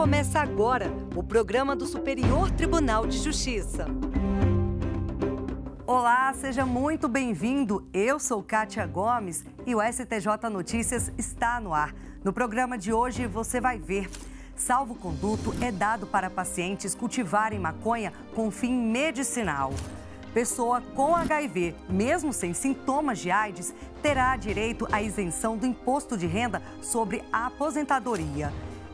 começa agora o programa do Superior Tribunal de Justiça. Olá, seja muito bem-vindo. Eu sou Kátia Gomes e o STJ Notícias está no ar. No programa de hoje você vai ver. Salvo conduto é dado para pacientes cultivarem maconha com fim medicinal. Pessoa com HIV, mesmo sem sintomas de AIDS, terá direito à isenção do imposto de renda sobre a aposentadoria.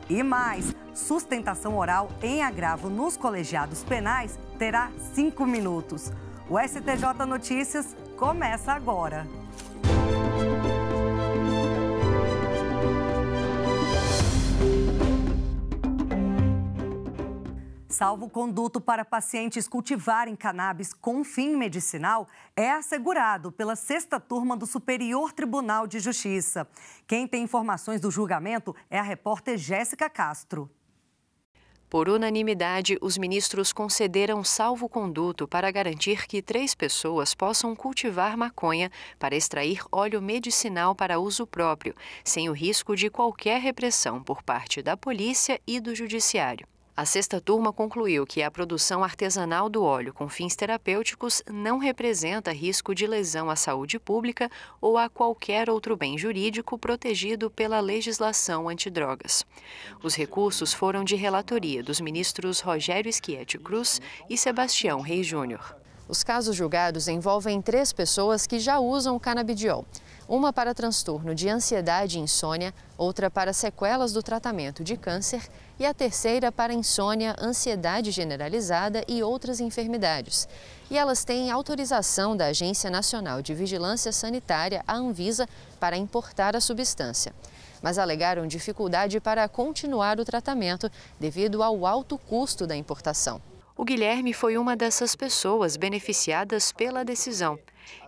E mais, sustentação oral em agravo nos colegiados penais terá cinco minutos. O STJ Notícias começa agora. Salvo conduto para pacientes cultivarem cannabis com fim medicinal é assegurado pela sexta turma do Superior Tribunal de Justiça. Quem tem informações do julgamento é a repórter Jéssica Castro. Por unanimidade, os ministros concederam salvo-conduto para garantir que três pessoas possam cultivar maconha para extrair óleo medicinal para uso próprio, sem o risco de qualquer repressão por parte da polícia e do judiciário. A sexta turma concluiu que a produção artesanal do óleo com fins terapêuticos não representa risco de lesão à saúde pública ou a qualquer outro bem jurídico protegido pela legislação antidrogas. Os recursos foram de relatoria dos ministros Rogério Schietti Cruz e Sebastião Rei Júnior. Os casos julgados envolvem três pessoas que já usam o canabidiol. Uma para transtorno de ansiedade e insônia, outra para sequelas do tratamento de câncer e a terceira para insônia, ansiedade generalizada e outras enfermidades. E elas têm autorização da Agência Nacional de Vigilância Sanitária, a Anvisa, para importar a substância mas alegaram dificuldade para continuar o tratamento devido ao alto custo da importação. O Guilherme foi uma dessas pessoas beneficiadas pela decisão.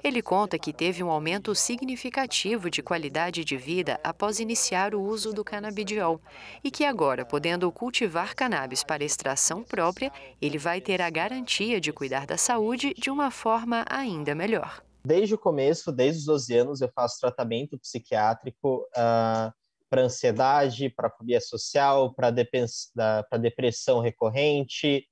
Ele conta que teve um aumento significativo de qualidade de vida após iniciar o uso do canabidiol e que agora, podendo cultivar cannabis para extração própria, ele vai ter a garantia de cuidar da saúde de uma forma ainda melhor. Desde o começo, desde os 12 anos, eu faço tratamento psiquiátrico uh, ah, para ansiedade, para fobia social, para depressão recorrente,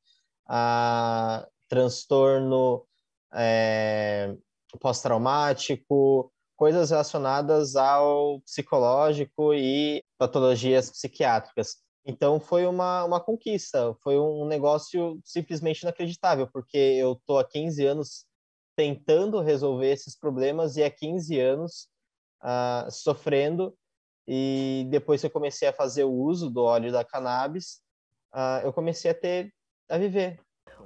a transtorno é, pós-traumático, coisas relacionadas ao psicológico e patologias psiquiátricas. Então foi uma, uma conquista, foi um negócio simplesmente inacreditável, porque eu estou há 15 anos tentando resolver esses problemas e há 15 anos uh, sofrendo. E depois que eu comecei a fazer o uso do óleo da cannabis, uh, eu comecei a ter a viver.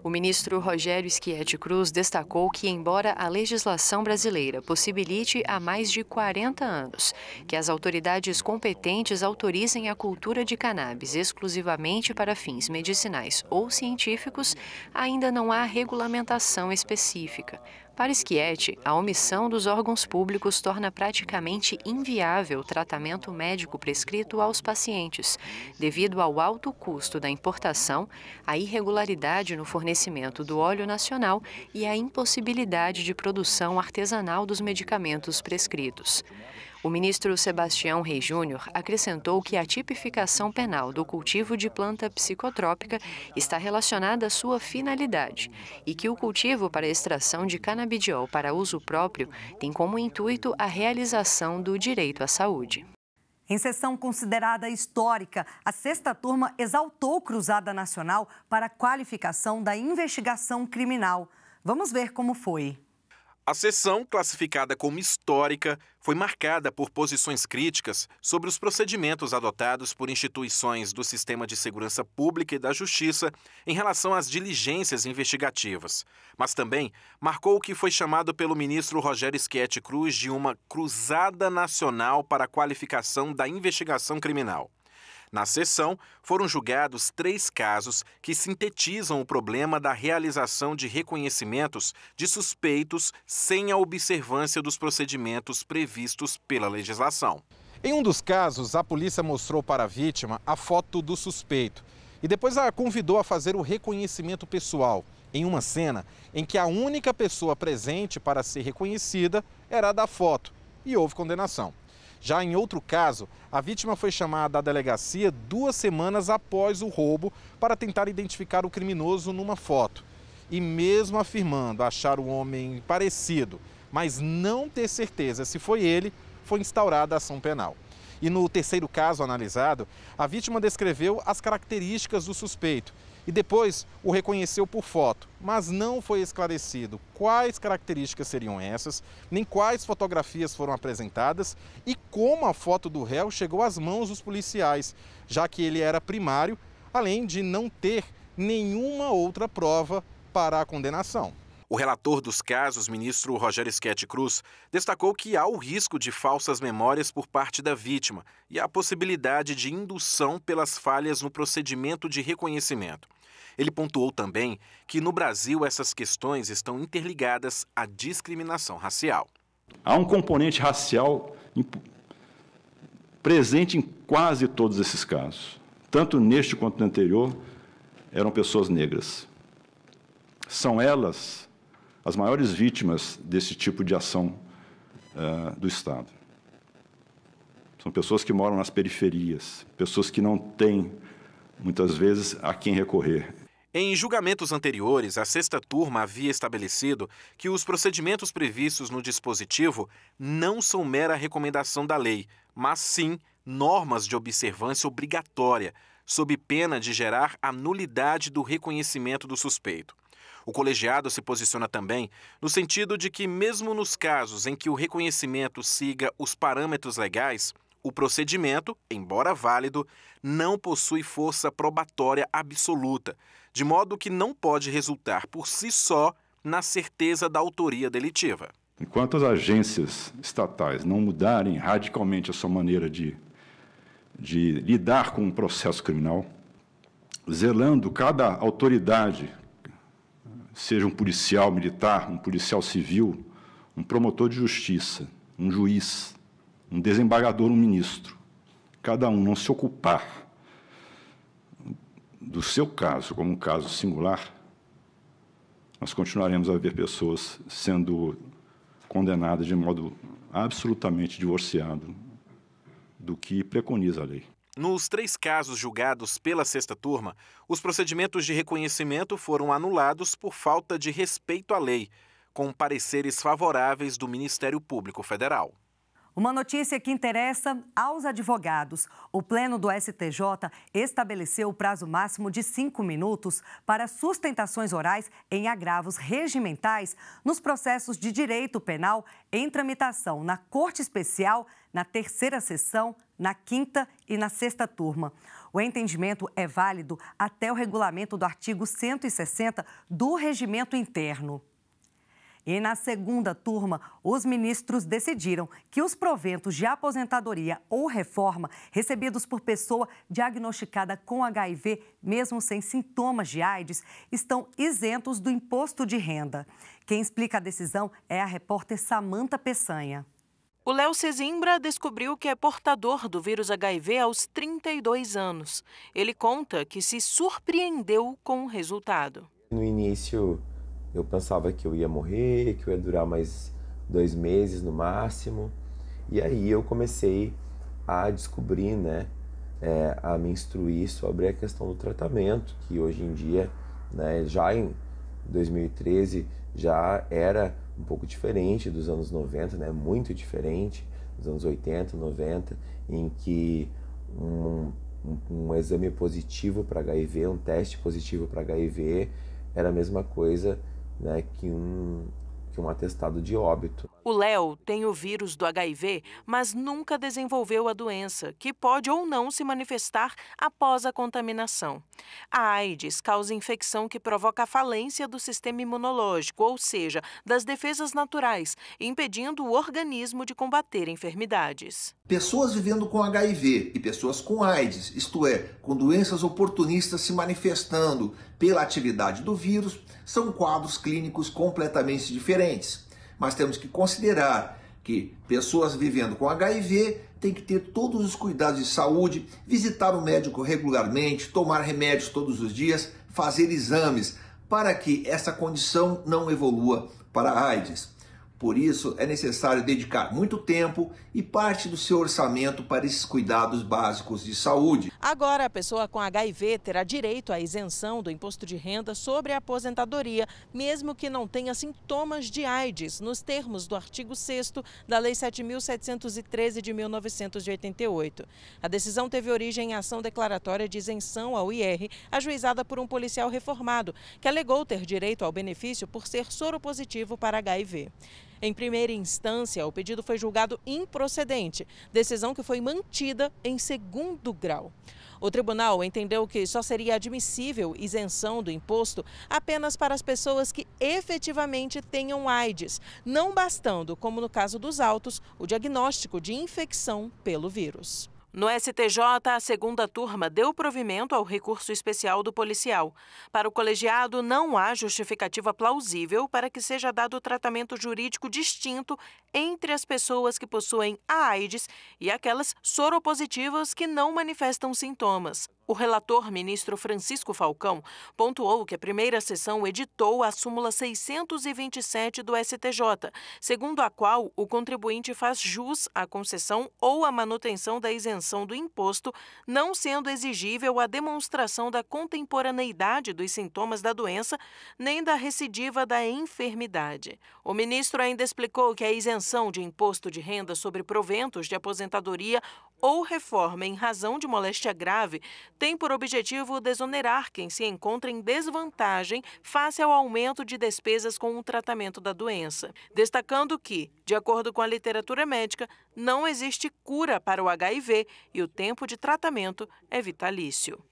O ministro Rogério Schietti Cruz destacou que, embora a legislação brasileira possibilite há mais de 40 anos que as autoridades competentes autorizem a cultura de cannabis exclusivamente para fins medicinais ou científicos, ainda não há regulamentação específica. Para Schietti, a omissão dos órgãos públicos torna praticamente inviável o tratamento médico prescrito aos pacientes, devido ao alto custo da importação, à irregularidade no fornecimento do óleo nacional e à impossibilidade de produção artesanal dos medicamentos prescritos. O ministro Sebastião Rei Júnior acrescentou que a tipificação penal do cultivo de planta psicotrópica está relacionada à sua finalidade e que o cultivo para extração de canabidiol para uso próprio tem como intuito a realização do direito à saúde. Em sessão considerada histórica, a sexta turma exaltou Cruzada Nacional para a qualificação da investigação criminal. Vamos ver como foi. A sessão, classificada como histórica, foi marcada por posições críticas sobre os procedimentos adotados por instituições do sistema de segurança pública e da justiça em relação às diligências investigativas, mas também marcou o que foi chamado pelo ministro Rogério Schietti Cruz de uma cruzada nacional para a qualificação da investigação criminal. Na sessão, foram julgados três casos que sintetizam o problema da realização de reconhecimentos de suspeitos sem a observância dos procedimentos previstos pela legislação. Em um dos casos, a polícia mostrou para a vítima a foto do suspeito e depois a convidou a fazer o reconhecimento pessoal em uma cena em que a única pessoa presente para ser reconhecida era a da foto e houve condenação. Já em outro caso, a vítima foi chamada à delegacia duas semanas após o roubo para tentar identificar o criminoso numa foto. E mesmo afirmando achar o homem parecido, mas não ter certeza se foi ele, foi instaurada a ação penal. E no terceiro caso analisado, a vítima descreveu as características do suspeito e depois o reconheceu por foto, mas não foi esclarecido quais características seriam essas, nem quais fotografias foram apresentadas e como a foto do réu chegou às mãos dos policiais, já que ele era primário, além de não ter nenhuma outra prova para a condenação. O relator dos casos, ministro Rogério Schetti Cruz, destacou que há o risco de falsas memórias por parte da vítima e a possibilidade de indução pelas falhas no procedimento de reconhecimento. Ele pontuou também que no Brasil essas questões estão interligadas à discriminação racial. Há um componente racial presente em quase todos esses casos. Tanto neste quanto no anterior, eram pessoas negras. São elas as maiores vítimas desse tipo de ação uh, do Estado. São pessoas que moram nas periferias, pessoas que não têm, muitas vezes, a quem recorrer. Em julgamentos anteriores, a sexta turma havia estabelecido que os procedimentos previstos no dispositivo não são mera recomendação da lei, mas sim normas de observância obrigatória, sob pena de gerar a nulidade do reconhecimento do suspeito. O colegiado se posiciona também no sentido de que, mesmo nos casos em que o reconhecimento siga os parâmetros legais, o procedimento, embora válido, não possui força probatória absoluta, de modo que não pode resultar por si só na certeza da autoria delitiva. Enquanto as agências estatais não mudarem radicalmente a sua maneira de, de lidar com o processo criminal, zelando cada autoridade seja um policial militar, um policial civil, um promotor de justiça, um juiz, um desembargador, um ministro, cada um não se ocupar do seu caso como um caso singular, nós continuaremos a ver pessoas sendo condenadas de modo absolutamente divorciado do que preconiza a lei. Nos três casos julgados pela sexta turma, os procedimentos de reconhecimento foram anulados por falta de respeito à lei, com pareceres favoráveis do Ministério Público Federal. Uma notícia que interessa aos advogados. O Pleno do STJ estabeleceu o prazo máximo de cinco minutos para sustentações orais em agravos regimentais nos processos de direito penal em tramitação na Corte Especial na terceira sessão, na quinta e na sexta turma. O entendimento é válido até o regulamento do artigo 160 do Regimento Interno. E na segunda turma, os ministros decidiram que os proventos de aposentadoria ou reforma recebidos por pessoa diagnosticada com HIV, mesmo sem sintomas de AIDS, estão isentos do imposto de renda. Quem explica a decisão é a repórter Samanta Peçanha. O Léo Sesimbra descobriu que é portador do vírus HIV aos 32 anos. Ele conta que se surpreendeu com o resultado. No início, eu pensava que eu ia morrer, que eu ia durar mais dois meses no máximo. E aí eu comecei a descobrir, né, é, a me instruir sobre a questão do tratamento, que hoje em dia, né, já em 2013 já era um pouco diferente dos anos 90, né? muito diferente dos anos 80, 90, em que um, um, um exame positivo para HIV, um teste positivo para HIV, era a mesma coisa né, que, um, que um atestado de óbito. O Léo tem o vírus do HIV, mas nunca desenvolveu a doença, que pode ou não se manifestar após a contaminação. A AIDS causa infecção que provoca a falência do sistema imunológico, ou seja, das defesas naturais, impedindo o organismo de combater enfermidades. Pessoas vivendo com HIV e pessoas com AIDS, isto é, com doenças oportunistas se manifestando pela atividade do vírus, são quadros clínicos completamente diferentes. Mas temos que considerar que pessoas vivendo com HIV têm que ter todos os cuidados de saúde, visitar o médico regularmente, tomar remédios todos os dias, fazer exames, para que essa condição não evolua para a AIDS. Por isso, é necessário dedicar muito tempo e parte do seu orçamento para esses cuidados básicos de saúde. Agora, a pessoa com HIV terá direito à isenção do imposto de renda sobre a aposentadoria, mesmo que não tenha sintomas de AIDS, nos termos do artigo 6 da Lei 7.713 de 1988. A decisão teve origem em ação declaratória de isenção ao IR, ajuizada por um policial reformado, que alegou ter direito ao benefício por ser soropositivo para HIV. Em primeira instância, o pedido foi julgado improcedente, decisão que foi mantida em segundo grau. O tribunal entendeu que só seria admissível isenção do imposto apenas para as pessoas que efetivamente tenham AIDS, não bastando, como no caso dos autos, o diagnóstico de infecção pelo vírus. No STJ, a segunda turma deu provimento ao recurso especial do policial. Para o colegiado, não há justificativa plausível para que seja dado tratamento jurídico distinto entre as pessoas que possuem a AIDS e aquelas soropositivas que não manifestam sintomas. O relator, ministro Francisco Falcão, pontuou que a primeira sessão editou a súmula 627 do STJ, segundo a qual o contribuinte faz jus à concessão ou à manutenção da isenção do imposto, não sendo exigível a demonstração da contemporaneidade dos sintomas da doença nem da recidiva da enfermidade. O ministro ainda explicou que a isenção de imposto de renda sobre proventos de aposentadoria ou reforma em razão de moléstia grave tem por objetivo desonerar quem se encontra em desvantagem face ao aumento de despesas com o tratamento da doença. Destacando que, de acordo com a literatura médica, não existe cura para o HIV e o tempo de tratamento é vitalício.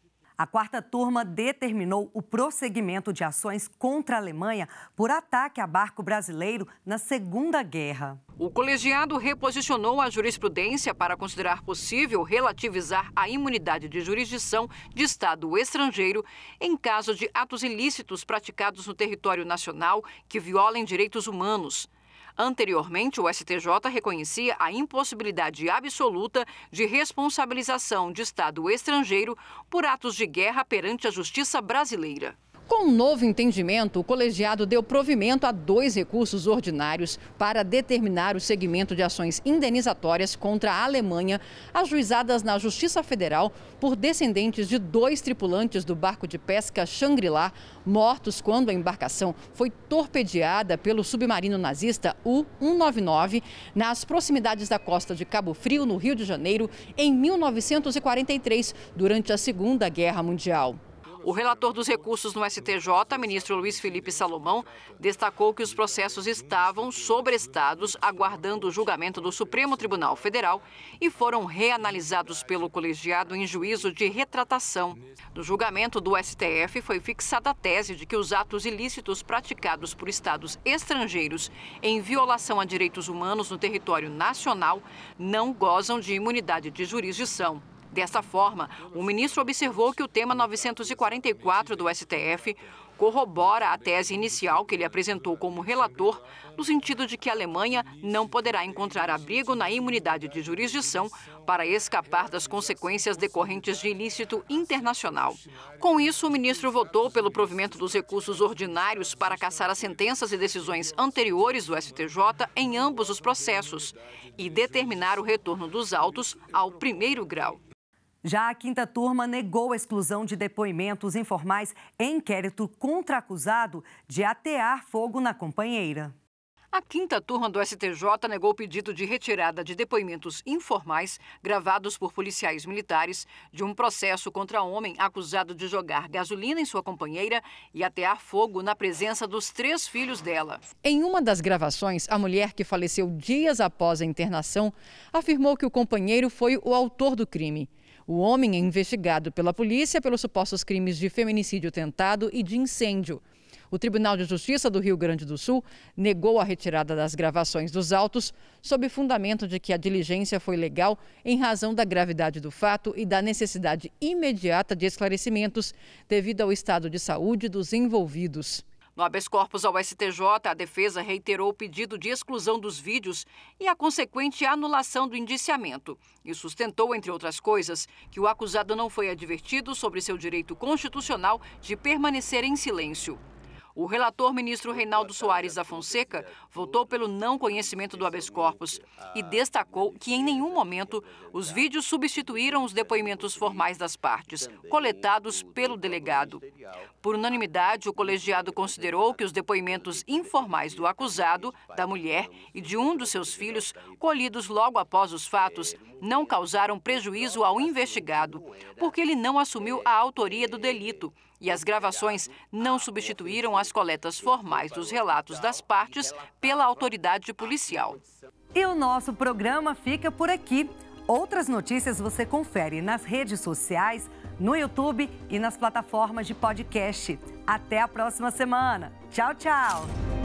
A quarta turma determinou o prosseguimento de ações contra a Alemanha por ataque a barco brasileiro na Segunda Guerra. O colegiado reposicionou a jurisprudência para considerar possível relativizar a imunidade de jurisdição de Estado estrangeiro em caso de atos ilícitos praticados no território nacional que violem direitos humanos. Anteriormente, o STJ reconhecia a impossibilidade absoluta de responsabilização de Estado estrangeiro por atos de guerra perante a justiça brasileira. Com um novo entendimento, o colegiado deu provimento a dois recursos ordinários para determinar o segmento de ações indenizatórias contra a Alemanha, ajuizadas na Justiça Federal por descendentes de dois tripulantes do barco de pesca Shangri-La, mortos quando a embarcação foi torpedeada pelo submarino nazista U-199 nas proximidades da costa de Cabo Frio, no Rio de Janeiro, em 1943, durante a Segunda Guerra Mundial. O relator dos recursos no STJ, ministro Luiz Felipe Salomão, destacou que os processos estavam sobrestados, aguardando o julgamento do Supremo Tribunal Federal e foram reanalisados pelo colegiado em juízo de retratação. No julgamento do STF, foi fixada a tese de que os atos ilícitos praticados por estados estrangeiros em violação a direitos humanos no território nacional não gozam de imunidade de jurisdição. Dessa forma, o ministro observou que o tema 944 do STF corrobora a tese inicial que ele apresentou como relator, no sentido de que a Alemanha não poderá encontrar abrigo na imunidade de jurisdição para escapar das consequências decorrentes de ilícito internacional. Com isso, o ministro votou pelo provimento dos recursos ordinários para cassar as sentenças e decisões anteriores do STJ em ambos os processos e determinar o retorno dos autos ao primeiro grau. Já a quinta turma negou a exclusão de depoimentos informais em inquérito contra acusado de atear fogo na companheira. A quinta turma do STJ negou o pedido de retirada de depoimentos informais gravados por policiais militares de um processo contra homem acusado de jogar gasolina em sua companheira e atear fogo na presença dos três filhos dela. Em uma das gravações, a mulher que faleceu dias após a internação afirmou que o companheiro foi o autor do crime o homem é investigado pela polícia pelos supostos crimes de feminicídio tentado e de incêndio. O Tribunal de Justiça do Rio Grande do Sul negou a retirada das gravações dos autos, sob fundamento de que a diligência foi legal em razão da gravidade do fato e da necessidade imediata de esclarecimentos devido ao estado de saúde dos envolvidos. No habeas corpus ao STJ, a defesa reiterou o pedido de exclusão dos vídeos e a consequente anulação do indiciamento e sustentou, entre outras coisas, que o acusado não foi advertido sobre seu direito constitucional de permanecer em silêncio. O relator ministro Reinaldo Soares da Fonseca votou pelo não conhecimento do habeas corpus e destacou que em nenhum momento os vídeos substituíram os depoimentos formais das partes, coletados pelo delegado. Por unanimidade, o colegiado considerou que os depoimentos informais do acusado, da mulher e de um dos seus filhos, colhidos logo após os fatos, não causaram prejuízo ao investigado, porque ele não assumiu a autoria do delito e as gravações não substituíram as coletas formais dos relatos das partes pela autoridade policial. E o nosso programa fica por aqui. Outras notícias você confere nas redes sociais, no YouTube e nas plataformas de podcast. Até a próxima semana. Tchau, tchau.